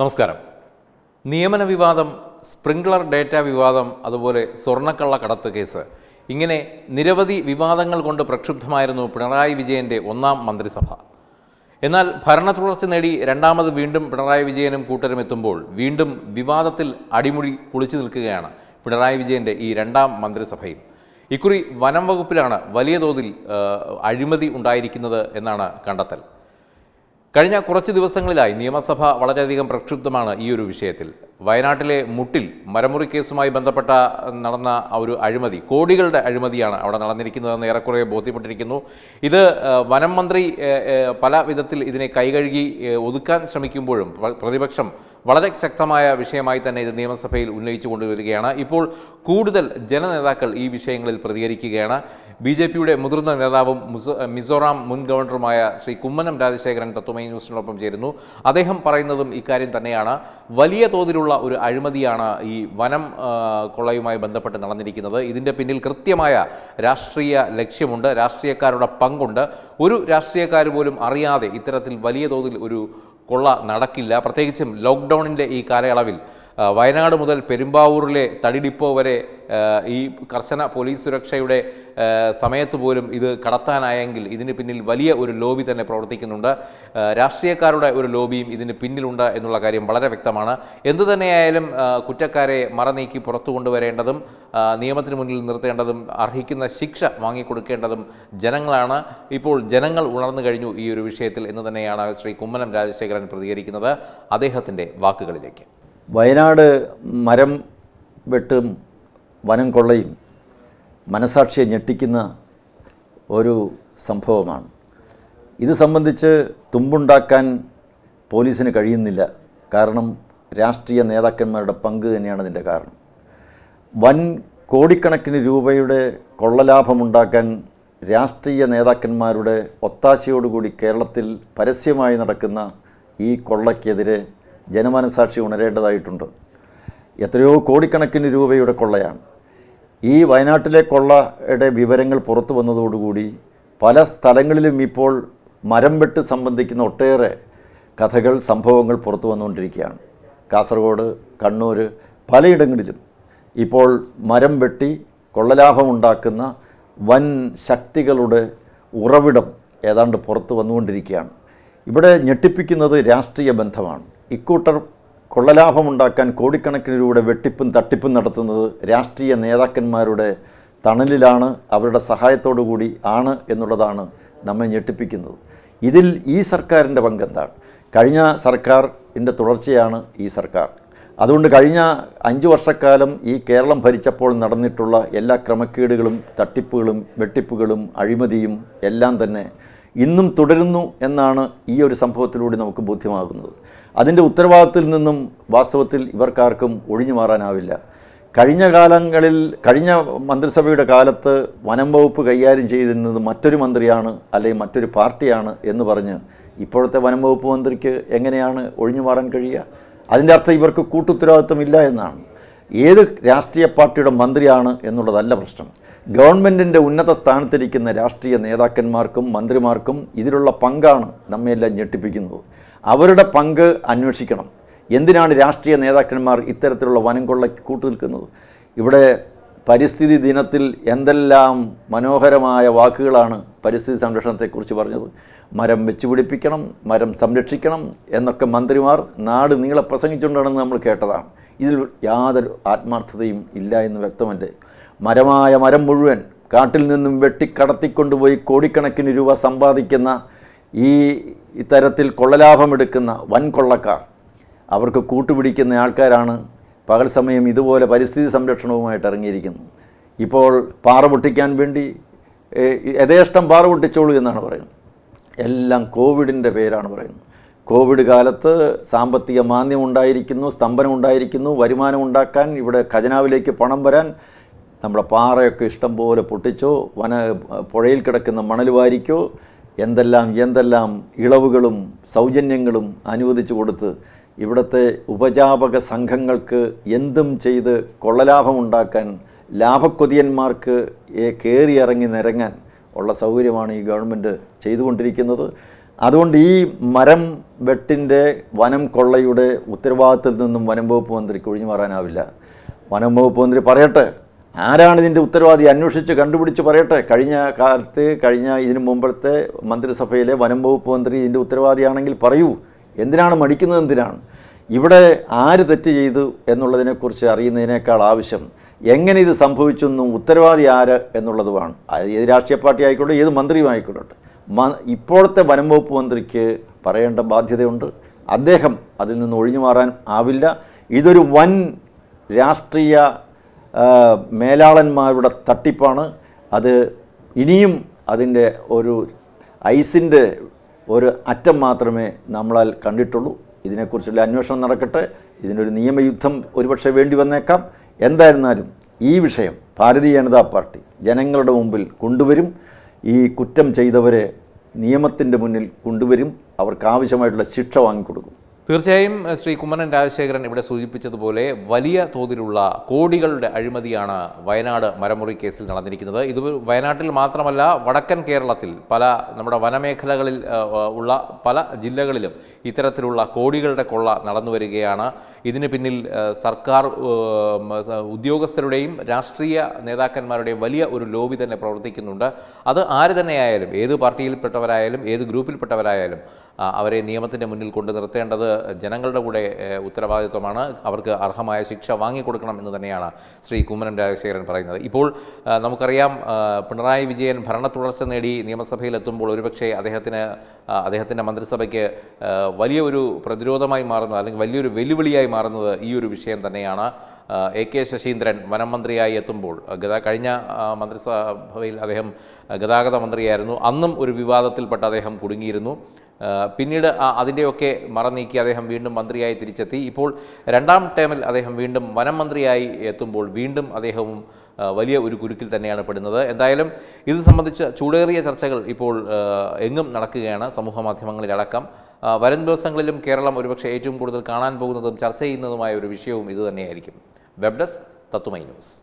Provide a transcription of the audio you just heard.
നമസ്കാരം നിയമന വിവാദം സ്പ്രിംഗ്ലർ ഡേറ്റ വിവാദം അതുപോലെ സ്വർണ്ണക്കള്ള കടത്ത് കേസ് ഇങ്ങനെ നിരവധി വിവാദങ്ങൾ കൊണ്ട് പ്രക്ഷുബ്ധമായിരുന്നു പിണറായി വിജയൻ്റെ ഒന്നാം മന്ത്രിസഭ എന്നാൽ ഭരണ തുടർച്ച നേടി രണ്ടാമത് വീണ്ടും പിണറായി വിജയനും കൂട്ടരും എത്തുമ്പോൾ വീണ്ടും വിവാദത്തിൽ അടിമുടി കുളിച്ചു നിൽക്കുകയാണ് പിണറായി വിജയൻ്റെ ഈ രണ്ടാം മന്ത്രിസഭയും ഇക്കുറി വനം വകുപ്പിലാണ് വലിയ തോതിൽ അഴിമതി ഉണ്ടായിരിക്കുന്നത് എന്നാണ് കണ്ടെത്തൽ കഴിഞ്ഞ കുറച്ച് ദിവസങ്ങളിലായി നിയമസഭ വളരെയധികം പ്രക്ഷുബ്ധമാണ് ഈ ഒരു വിഷയത്തിൽ വയനാട്ടിലെ മുട്ടിൽ മരമുറി കേസുമായി ബന്ധപ്പെട്ട നടന്ന ഒരു അഴിമതി കോടികളുടെ അഴിമതിയാണ് അവിടെ നടന്നിരിക്കുന്നതെന്ന് ഏറെക്കുറെ ബോധ്യപ്പെട്ടിരിക്കുന്നു ഇത് വനം മന്ത്രി പല വിധത്തിൽ ഇതിനെ കൈകഴുകി ഒതുക്കാൻ ശ്രമിക്കുമ്പോഴും പ്രതിപക്ഷം വളരെ ശക്തമായ വിഷയമായി തന്നെ ഇത് നിയമസഭയിൽ ഉന്നയിച്ചു കൊണ്ടുവരികയാണ് ഇപ്പോൾ കൂടുതൽ ജനനേതാക്കൾ ഈ വിഷയങ്ങളിൽ പ്രതികരിക്കുകയാണ് ബി ജെ പിയുടെ മുതിർന്ന നേതാവും മിസോറാം മുൻ ഗവർണറുമായ ശ്രീ കുമ്മനം രാജശേഖരൻ തത്വമയ ന്യൂസിനോടൊപ്പം ചേരുന്നു അദ്ദേഹം പറയുന്നതും ഇക്കാര്യം തന്നെയാണ് വലിയ തോതിലുള്ള ഒരു അഴിമതിയാണ് ഈ വനം കൊള്ളയുമായി ബന്ധപ്പെട്ട് നടന്നിരിക്കുന്നത് ഇതിൻ്റെ പിന്നിൽ കൃത്യമായ രാഷ്ട്രീയ ലക്ഷ്യമുണ്ട് രാഷ്ട്രീയക്കാരുടെ പങ്കുണ്ട് ഒരു രാഷ്ട്രീയക്കാർ പോലും അറിയാതെ ഇത്തരത്തിൽ വലിയ തോതിൽ ഒരു കൊള്ള നടക്കില്ല പ്രത്യേകിച്ചും ലോക്ക്ഡൗണിൻ്റെ ഈ കാലയളവിൽ വയനാട് മുതൽ പെരുമ്പാവൂരിലെ തടി ഡിപ്പോ വരെ ഈ കർശന പോലീസ് സുരക്ഷയുടെ സമയത്ത് പോലും ഇത് കടത്താനായെങ്കിൽ ഇതിന് പിന്നിൽ വലിയ ഒരു ലോബി തന്നെ പ്രവർത്തിക്കുന്നുണ്ട് രാഷ്ട്രീയക്കാരുടെ ഒരു ലോബിയും ഇതിന് പിന്നിലുണ്ട് എന്നുള്ള കാര്യം വളരെ വ്യക്തമാണ് എന്തു തന്നെയായാലും കുറ്റക്കാരെ മറനീക്കി പുറത്തു കൊണ്ടുവരേണ്ടതും നിയമത്തിന് മുന്നിൽ നിർത്തേണ്ടതും അർഹിക്കുന്ന ശിക്ഷ വാങ്ങിക്കൊടുക്കേണ്ടതും ജനങ്ങളാണ് ഇപ്പോൾ ജനങ്ങൾ ഉണർന്നു കഴിഞ്ഞു ഈ ഒരു വിഷയത്തിൽ എന്ന് തന്നെയാണ് ശ്രീ കുമ്മനം രാജശേഖരൻ പ്രതികരിക്കുന്നത് അദ്ദേഹത്തിൻ്റെ വാക്കുകളിലേക്ക് വയനാട് മരം വെട്ടും വനം കൊള്ളയും മനസാക്ഷിയെ ഞെട്ടിക്കുന്ന ഒരു സംഭവമാണ് ഇത് സംബന്ധിച്ച് തുമ്പുണ്ടാക്കാൻ പോലീസിന് കഴിയുന്നില്ല കാരണം രാഷ്ട്രീയ നേതാക്കന്മാരുടെ പങ്ക് തന്നെയാണ് അതിൻ്റെ കാരണം വൻ കോടിക്കണക്കിന് രൂപയുടെ കൊള്ളലാഭമുണ്ടാക്കാൻ രാഷ്ട്രീയ നേതാക്കന്മാരുടെ ഒത്താശയോടുകൂടി കേരളത്തിൽ പരസ്യമായി നടക്കുന്ന ഈ കൊള്ളയ്ക്കെതിരെ ജനമനസാക്ഷി ഉണരേണ്ടതായിട്ടുണ്ട് എത്രയോ കോടിക്കണക്കിന് രൂപയുടെ കൊള്ളയാണ് ഈ വയനാട്ടിലെ കൊള്ളയുടെ വിവരങ്ങൾ പുറത്തു വന്നതോടുകൂടി പല സ്ഥലങ്ങളിലും ഇപ്പോൾ മരം വെട്ട് സംബന്ധിക്കുന്ന ഒട്ടേറെ കഥകൾ സംഭവങ്ങൾ പുറത്തു വന്നുകൊണ്ടിരിക്കുകയാണ് കാസർഗോഡ് കണ്ണൂർ പലയിടങ്ങളിലും ഇപ്പോൾ മരം വെട്ടി കൊള്ളലാഭമുണ്ടാക്കുന്ന വൻ ശക്തികളുടെ ഉറവിടം ഏതാണ്ട് പുറത്തു വന്നുകൊണ്ടിരിക്കുകയാണ് ഇവിടെ ഞെട്ടിപ്പിക്കുന്നത് രാഷ്ട്രീയ ബന്ധമാണ് ഇക്കൂട്ടർ കൊള്ളലാഭമുണ്ടാക്കാൻ കോടിക്കണക്കിന് രൂപയുടെ വെട്ടിപ്പും തട്ടിപ്പും നടത്തുന്നത് രാഷ്ട്രീയ നേതാക്കന്മാരുടെ തണലിലാണ് അവരുടെ സഹായത്തോടു കൂടി ആണ് എന്നുള്ളതാണ് നമ്മെ ഞെട്ടിപ്പിക്കുന്നത് ഇതിൽ ഈ സർക്കാരിൻ്റെ പങ്കെന്താണ് കഴിഞ്ഞ സർക്കാരിൻ്റെ തുടർച്ചയാണ് ഈ സർക്കാർ അതുകൊണ്ട് കഴിഞ്ഞ അഞ്ച് വർഷക്കാലം ഈ കേരളം ഭരിച്ചപ്പോൾ നടന്നിട്ടുള്ള എല്ലാ ക്രമക്കേടുകളും തട്ടിപ്പുകളും വെട്ടിപ്പുകളും അഴിമതിയും എല്ലാം തന്നെ ഇന്നും തുടരുന്നു എന്നാണ് ഈ ഒരു സംഭവത്തിലൂടെ നമുക്ക് ബോധ്യമാകുന്നത് അതിൻ്റെ ഉത്തരവാദിത്തത്തിൽ നിന്നും വാസ്തവത്തിൽ ഇവർക്കാർക്കും ഒഴിഞ്ഞു മാറാനാവില്ല കഴിഞ്ഞ കാലങ്ങളിൽ കഴിഞ്ഞ മന്ത്രിസഭയുടെ കാലത്ത് വനം വകുപ്പ് കൈകാര്യം ചെയ്തിരുന്നത് മറ്റൊരു മന്ത്രിയാണ് അല്ലെങ്കിൽ മറ്റൊരു പാർട്ടിയാണ് എന്ന് പറഞ്ഞ് ഇപ്പോഴത്തെ വനം വകുപ്പ് മന്ത്രിക്ക് എങ്ങനെയാണ് ഒഴിഞ്ഞു മാറാൻ കഴിയുക അതിൻ്റെ അർത്ഥം ഇവർക്ക് ഇല്ല എന്നാണ് ഏത് രാഷ്ട്രീയ പാർട്ടിയുടെ മന്ത്രിയാണ് എന്നുള്ളതല്ല പ്രശ്നം ഗവൺമെൻറ്റിൻ്റെ ഉന്നത സ്ഥാനത്തിരിക്കുന്ന രാഷ്ട്രീയ നേതാക്കന്മാർക്കും മന്ത്രിമാർക്കും ഇതിലുള്ള പങ്കാണ് നമ്മയെല്ലാം ഞെട്ടിപ്പിക്കുന്നത് അവരുടെ പങ്ക് അന്വേഷിക്കണം എന്തിനാണ് രാഷ്ട്രീയ നേതാക്കന്മാർ ഇത്തരത്തിലുള്ള കൂട്ടു കൂട്ടുനിൽക്കുന്നത് ഇവിടെ പരിസ്ഥിതി ദിനത്തിൽ എന്തെല്ലാം മനോഹരമായ വാക്കുകളാണ് പരിസ്ഥിതി സംരക്ഷണത്തെക്കുറിച്ച് പറഞ്ഞത് മരം വെച്ചുപിടിപ്പിക്കണം മരം സംരക്ഷിക്കണം എന്നൊക്കെ മന്ത്രിമാർ നാട് നീളെ പ്രസംഗിച്ചുകൊണ്ടാണെന്ന് നമ്മൾ കേട്ടതാണ് ഇതിൽ യാതൊരു ആത്മാർത്ഥതയും ഇല്ല എന്ന് വ്യക്തമല്ലേ മരമായ മരം മുഴുവൻ കാട്ടിൽ നിന്നും വെട്ടിക്കടത്തിക്കൊണ്ടുപോയി കോടിക്കണക്കിന് രൂപ സമ്പാദിക്കുന്ന ഈ ഇത്തരത്തിൽ കൊള്ളലാഭമെടുക്കുന്ന വൻ കൊള്ളക്കാർ അവർക്ക് കൂട്ടുപിടിക്കുന്ന ആൾക്കാരാണ് പകൽ സമയം ഇതുപോലെ പരിസ്ഥിതി സംരക്ഷണവുമായിട്ട് ഇറങ്ങിയിരിക്കുന്നത് ഇപ്പോൾ പാറ പൊട്ടിക്കാൻ വേണ്ടി യഥേഷ്ടം പാറ പൊട്ടിച്ചോളൂ എന്നാണ് പറയുന്നത് എല്ലാം കോവിഡിൻ്റെ പേരാണ് പറയുന്നത് കോവിഡ് കാലത്ത് സാമ്പത്തിക മാന്ദ്യം ഉണ്ടായിരിക്കുന്നു സ്തംഭനം ഉണ്ടായിരിക്കുന്നു വരുമാനം ഉണ്ടാക്കാൻ ഇവിടെ ഖജനാവിലേക്ക് പണം വരാൻ നമ്മുടെ പാറയൊക്കെ ഇഷ്ടം പോലെ പൊട്ടിച്ചോ വന പുഴയിൽ കിടക്കുന്ന മണൽ വാരിക്കോ എന്തെല്ലാം എന്തെല്ലാം ഇളവുകളും സൗജന്യങ്ങളും അനുവദിച്ചു കൊടുത്ത് ഇവിടുത്തെ ഉപജാപക സംഘങ്ങൾക്ക് എന്തും ചെയ്ത് കൊള്ളലാഭമുണ്ടാക്കാൻ ലാഭക്കൊതിയന്മാർക്ക് കയറിയിറങ്ങി നിരങ്ങാൻ ഉള്ള സൗകര്യമാണ് ഈ ഗവൺമെൻറ് ചെയ്തുകൊണ്ടിരിക്കുന്നത് അതുകൊണ്ട് ഈ മരം വെട്ടിൻ്റെ വനം കൊള്ളയുടെ ഉത്തരവാദിത്തത്തിൽ നിന്നും വനം വകുപ്പ് മന്ത്രിക്ക് ഒഴിഞ്ഞു മാറാനാവില്ല വനം വകുപ്പ് മന്ത്രി പറയട്ടെ ആരാണ് ഇതിൻ്റെ ഉത്തരവാദി അന്വേഷിച്ച് കണ്ടുപിടിച്ച് പറയട്ടെ കഴിഞ്ഞ കാലത്ത് കഴിഞ്ഞ ഇതിനു മുമ്പത്തെ മന്ത്രിസഭയിലെ വനം വകുപ്പ് മന്ത്രി ഇതിൻ്റെ ഉത്തരവാദിയാണെങ്കിൽ പറയൂ എന്തിനാണ് മടിക്കുന്നത് എന്തിനാണ് ഇവിടെ ആര് തെറ്റ് ചെയ്തു എന്നുള്ളതിനെക്കുറിച്ച് അറിയുന്നതിനേക്കാൾ ആവശ്യം എങ്ങനെ ഇത് സംഭവിച്ചെന്നും ഉത്തരവാദി ആര് എന്നുള്ളതുമാണ് ഏത് രാഷ്ട്രീയ പാർട്ടി ആയിക്കോട്ടെ ഏത് മന്ത്രിയും ആയിക്കോട്ടെ ഇപ്പോഴത്തെ വനം വകുപ്പ് മന്ത്രിക്ക് പറയേണ്ട ബാധ്യതയുണ്ട് അദ്ദേഹം അതിൽ നിന്ന് ഒഴിഞ്ഞു മാറാൻ ആവില്ല ഇതൊരു വൻ രാഷ്ട്രീയ മേലാളന്മാരുടെ തട്ടിപ്പാണ് അത് ഇനിയും അതിൻ്റെ ഒരു ഐസിൻ്റെ ഒരു അറ്റം മാത്രമേ നമ്മളാൽ കണ്ടിട്ടുള്ളൂ ഇതിനെക്കുറിച്ചുള്ള അന്വേഷണം നടക്കട്ടെ ഇതിനൊരു നിയമയുദ്ധം ഒരുപക്ഷെ വേണ്ടി വന്നേക്കാം എന്തായിരുന്നാലും ഈ വിഷയം ഭാരതീയ ജനതാ പാർട്ടി ജനങ്ങളുടെ മുമ്പിൽ കൊണ്ടുവരും ഈ കുറ്റം ചെയ്തവരെ നിയമത്തിൻ്റെ മുന്നിൽ കൊണ്ടുവരും അവർക്കാവശ്യമായിട്ടുള്ള ശിക്ഷ വാങ്ങിക്കൊടുക്കും തീർച്ചയായും ശ്രീ കുമ്മനൻ രാജശേഖരൻ ഇവിടെ സൂചിപ്പിച്ചതുപോലെ വലിയ തോതിലുള്ള കോടികളുടെ അഴിമതിയാണ് വയനാട് മരമുറി കേസിൽ നടന്നിരിക്കുന്നത് ഇത് വയനാട്ടിൽ മാത്രമല്ല വടക്കൻ കേരളത്തിൽ പല നമ്മുടെ വനമേഖലകളിൽ ഉള്ള പല ജില്ലകളിലും ഇത്തരത്തിലുള്ള കോടികളുടെ കൊള്ള നടന്നു വരികയാണ് ഇതിന് പിന്നിൽ സർക്കാർ ഉദ്യോഗസ്ഥരുടെയും രാഷ്ട്രീയ നേതാക്കന്മാരുടെയും വലിയ ഒരു ലോബി തന്നെ പ്രവർത്തിക്കുന്നുണ്ട് അത് ആര് തന്നെയായാലും ഏത് പാർട്ടിയിൽപ്പെട്ടവരായാലും ഏത് ഗ്രൂപ്പിൽപ്പെട്ടവരായാലും അവരെ നിയമത്തിൻ്റെ മുന്നിൽ കൊണ്ടു നിർത്തേണ്ടത് ജനങ്ങളുടെ കൂടെ ഉത്തരവാദിത്വമാണ് അവർക്ക് അർഹമായ ശിക്ഷ വാങ്ങിക്കൊടുക്കണം എന്ന് തന്നെയാണ് ശ്രീ കുമ്മനം രാജശേഖരൻ പറയുന്നത് ഇപ്പോൾ നമുക്കറിയാം പിണറായി വിജയൻ ഭരണ തുടർച്ച നേടി നിയമസഭയിലെത്തുമ്പോൾ ഒരുപക്ഷെ അദ്ദേഹത്തിന് അദ്ദേഹത്തിൻ്റെ മന്ത്രിസഭയ്ക്ക് വലിയൊരു പ്രതിരോധമായി മാറുന്നത് അല്ലെങ്കിൽ വലിയൊരു വെല്ലുവിളിയായി മാറുന്നത് ഈ ഒരു വിഷയം തന്നെയാണ് എ കെ ശശീന്ദ്രൻ വനം മന്ത്രിയായി എത്തുമ്പോൾ ഗതാ കഴിഞ്ഞ മന്ത്രിസഭയിൽ അദ്ദേഹം ഗതാഗത മന്ത്രിയായിരുന്നു അന്നും ഒരു വിവാദത്തിൽപ്പെട്ട് അദ്ദേഹം കുടുങ്ങിയിരുന്നു പിന്നീട് അതിൻ്റെയൊക്കെ മറന്നീക്കി അദ്ദേഹം വീണ്ടും മന്ത്രിയായി തിരിച്ചെത്തി ഇപ്പോൾ രണ്ടാം ടേമിൽ അദ്ദേഹം വീണ്ടും വനം മന്ത്രിയായി എത്തുമ്പോൾ വീണ്ടും അദ്ദേഹവും വലിയ ഒരു കുരുക്കിൽ തന്നെയാണ് പെടുന്നത് എന്തായാലും ഇത് സംബന്ധിച്ച് ചൂടേറിയ ചർച്ചകൾ ഇപ്പോൾ എങ്ങും നടക്കുകയാണ് സമൂഹ മാധ്യമങ്ങളിലടക്കം വരും ദിവസങ്ങളിലും കേരളം ഒരുപക്ഷെ ഏറ്റവും കൂടുതൽ കാണാൻ പോകുന്നതും ചർച്ച ചെയ്യുന്നതുമായ ഒരു വിഷയവും ഇതുതന്നെയായിരിക്കും വെബ് ഡെസ്ക് തത്തുമൈ ന്യൂസ്